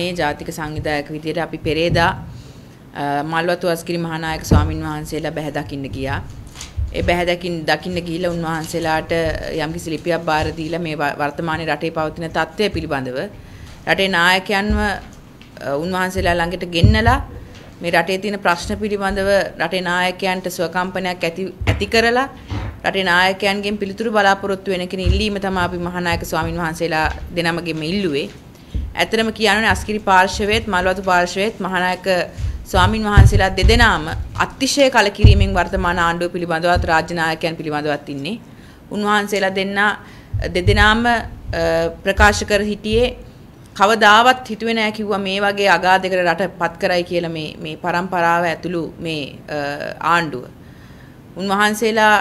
මේ ජාතික සංවිධායක විදියට අපි පෙරේදා මල්වතු අස්කිරි මහානායක ස්වාමින් වහන්සේලා බැහැ දකින්න ගියා. ඒ බැහැ දකින් දකින්න ගිහිලා උන්වහන්සේලාට යම්කිසි ලිපියක් බාර දීලා මේ වර්තමානයේ රටේ පවතින තත්ත්වය පිළිබඳව රටේ නායකයන්ව උන්වහන්සේලා ළඟට ගෙන්නලා මේ රටේ තියෙන ප්‍රශ්න පිළිබඳව රටේ නායකයන්ට සුවකම්පනයක් ඇති ඇති කරලා රටේ නායකයන්ගෙන් පිළිතුරු බලාපොරොත්තු වෙන කෙනෙක් ඉල්ලීම තමයි අපි මහානායක ස්වාමින් වහන්සේලා දෙනමගෙම ඉල්ලුවේ. ඇත්තටම කියනවනේ අස්කිරි පාර්ශවයේත් මල්වතු පාර්ශවයේත් මහානායක ස්වාමින් වහන්සේලා දෙදෙනාම අතිශය කලකිරීමෙන් වර්තමාන ආණ්ඩුව පිළිබඳවත් රාජ්‍ය නායකයන් පිළිබඳවත් ඉන්නේ. උන්වහන්සේලා දෙන්නා දෙදෙනාම ප්‍රකාශ කර හිටියේ කවදාවත් හිතුවේ නෑ කිව්වා මේ වගේ අගාධයකට රටපත් කරයි කියලා මේ මේ પરම්පරාව ඇතුළු මේ ආණ්ඩුව. උන්වහන්සේලා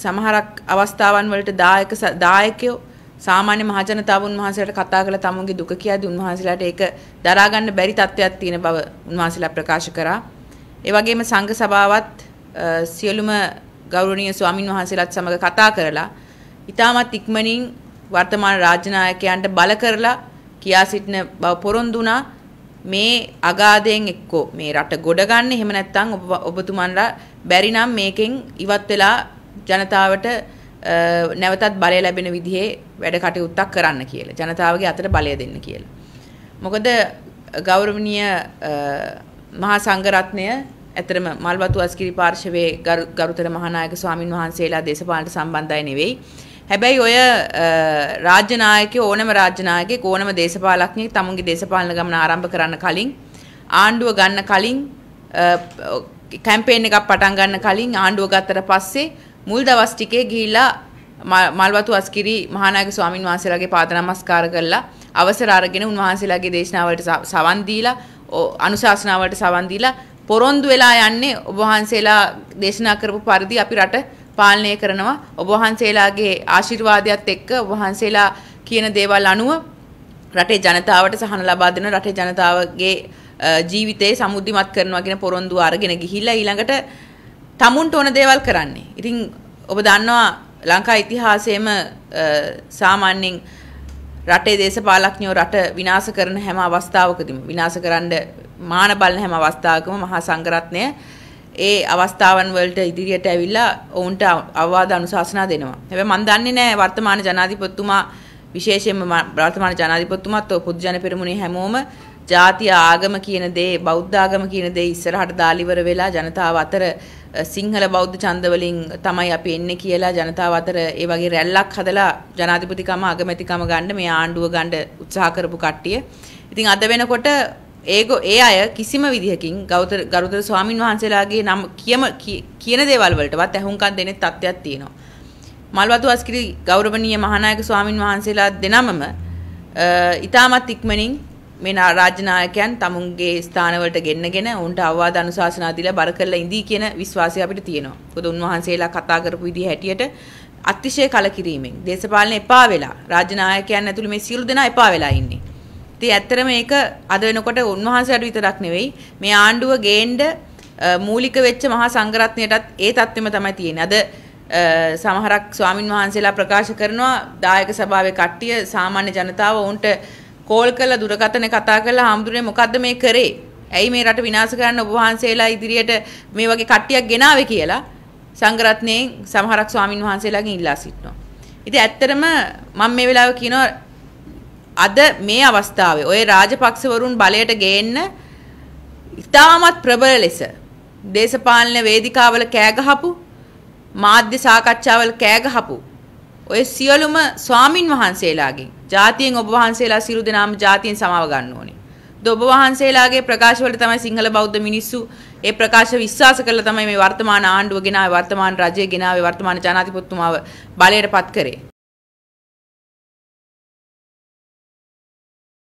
සමහරක් අවස්ථාවන් වලට දායක දායකයෝ සාමාන්‍ය මහජනතාවුන් වහන්සේලාට කතා කළ තමුන්ගේ දුක කියද්දී උන්වහන්සේලාට ඒක දරා ගන්න බැරි තත්ත්වයක් තියෙන බව උන්වහන්සේලා ප්‍රකාශ කරා. ඒ වගේම සංඝ සභාවත් සියලුම ගෞරවනීය ස්වාමින් වහන්සේලාත් සමග කතා කරලා ඉතාමත් ඉක්මනින් වර්තමාන රාජ්‍යනායකයන්ට බල කරලා කියා සිටින බව පොරොන්දු වුණා. මේ අගාධයෙන් එක්කෝ මේ රට ගොඩ ගන්න එහෙම නැත්නම් ඔබ ඔබතුමන්ලා බැරි නම් මේකෙන් ඉවත් වෙලා ජනතාවට නැවතත් බලය ලැබෙන විදිහේ වැඩ කටයුත්තක් කරන්න කියලා. ජනතාවගේ අතට බලය දෙන්න කියලා. මොකද ගෞරවනීය මහා සංඝරත්නය ඇතරම මල්වතු අස්කිරි පාර්ශවයේ ගරුතර මහානායක ස්වාමින් වහන්සේලා දේශපාලනට සම්බන්ධයි නෙවෙයි. හැබැයි ඔය රාජ්‍ය නායකයෝ ඕනම රාජ්‍ය නායකයෙක් ඕනම දේශපාලකයෙක් තමුන්ගේ දේශපාලන ගමන ආරම්භ කරන්න කලින් ආණ්ඩුව ගන්න කලින් කැම්පේන් එකක් පටන් ගන්න කලින් ආණ්ඩුව ගත්තට පස්සේ මුල් දවස් ටිකේ ගිහිල්ලා මල්වතු අස්කිරි මහානායක ස්වාමින් වහන්සේලාගේ පාද නමස්කාර කරලා අවසර අරගෙන උන්වහන්සේලාගේ දේශනාවලට සවන් දීලා අනුශාසනාවලට සවන් දීලා පොරොන්දු වෙලා යන්නේ ඔබ වහන්සේලා දේශනා කරපු පරිදි අපි රට පාලනය කරනවා ඔබ වහන්සේලාගේ ආශිර්වාදයත් එක්ක ඔබ වහන්සේලා කියන දේවල් අනුව රටේ ජනතාවට සහන ලබා දෙන රටේ ජනතාවගේ ජීවිතේ සමෘද්ධිමත් කරනවා කියන පොරොන්දු අරගෙන ගිහිල්ලා ඊළඟට තමුන්ට ඕන දේවල් කරන්නේ. ඉතින් ඔබ දන්නවා ලංකා ඉතිහාසයේම සාමාන්‍යයෙන් රටේ දේශපාලඥයෝ රට විනාශ කරන හැම අවස්ථාවකදීම විනාශ කරන්න මාන බලන හැම අවස්ථාවකම මහා සංඝරත්නය ඒ අවස්ථාවන් වලට ඉදිරියට ඇවිල්ලා ඔවුන්ට අවවාද අනුශාසනා දෙනවා. හැබැයි මම දන්නේ නැහැ වර්තමාන ජනාධිපතිතුමා විශේෂයෙන්ම වර්තමාන ජනාධිපතිතුමාත් පොදු ජන පෙරමුණේ හැමෝම ජාති ආගම කියන දේ බෞද්ධ ආගම කියන දේ ඉස්සරහට දාලිවර වෙලා ජනතාව අතර සිංහල බෞද්ධ ඡන්දවලින් තමයි අපි එන්නේ කියලා ජනතාව අතර ඒ වගේ රැල්ලක් හදලා ජනාධිපතිකම අගමැතිකම ගන්න මේ ආණ්ඩුව ගන්න උත්සාහ කරපු කට්ටිය. ඉතින් අද වෙනකොට ඒගො ඒ අය කිසිම විදිහකින් ගෞතර ගරුතර ස්වාමින් වහන්සේලාගේ නම් කියම කියන දේවල් වලටවත් ඇහුම්කන් දෙන්නේ තත්ත්වයක් තියෙනවා. මල්වතු අස්කිරි ගෞරවනීය මහානායක ස්වාමින් වහන්සේලා දෙනමම ඉතාමත් ඉක්මනින් මේ රාජ්‍යනායකයන් තමුන්ගේ ස්ථානවලට ගෙන්නගෙන උන්ට අවවාද අනුශාසනා දීලා බර කරලා ඉඳී කියන විශ්වාසය අපිට තියෙනවා. මොකද උන්වහන්සේලා කතා කරපු විදිහ හැටියට අතිශය කලකිරීමෙන් දේශපාලන එපා වෙලා රාජ්‍යනායකයන් ඇතුළු මේ සියලු දෙනා එපා වෙලා ඉන්නේ. ඉතින් ඇත්තට මේක අද වෙනකොට උන්වහන්සේට විතරක් නෙවෙයි මේ ආණ්ඩුව ගේන්න මූලික වෙච්ච මහා සංඝරත්නයටත් ඒ தත්වෙම තමයි තියෙන්නේ. අද සමහරක් ස්වාමින් වහන්සේලා ප්‍රකාශ කරනවා දායක සභාවේ කට්ටිය සාමාන්‍ය ජනතාව උන්ට කෝල් කරලා දුරකතන කතා කරලා හාමුදුරනේ මොකද්ද මේ කරේ? ඇයි මේ රට විනාශ කරන්න ඔබ වහන්සේලා ඉදිරියට මේ වගේ කට්ටියක් ගෙනාවේ කියලා සංඝරත්නයෙන් සමහරක් ස්වාමින් වහන්සේලාගෙන් ඉල්ලා සිටිනවා. ඉතින් ඇත්තටම මම මේ වෙලාවේ කියනවා අද මේ අවස්ථාවේ ওই රාජපක්ෂවරුන් බලයට ගේන්න ඉතාමත් ප්‍රබල ලෙස දේශපාලන වේදිකාවල කෑ ගහපු මාධ්‍ය සාකච්ඡාවල කෑ ගහපු ඔය සියලුම ස්වාමින් වහන්සේලාගෙන් ජාතියෙන් ඔබ වහන්සේලා සිරු දෙනාම ජාතියෙන් සමාව ගන්න ඕනේ. ඔබ වහන්සේලාගේ ප්‍රකාශවල තමයි සිංහල බෞද්ධ මිනිස්සු ඒ ප්‍රකාශ විශ්වාස කරලා තමයි මේ වර්තමාන ආණ්ඩුව ගෙනාවේ වර්තමාන රජය ගෙනාවේ වර්තමාන ජනාධිපතිතුමාව බලයට පත් කරේ.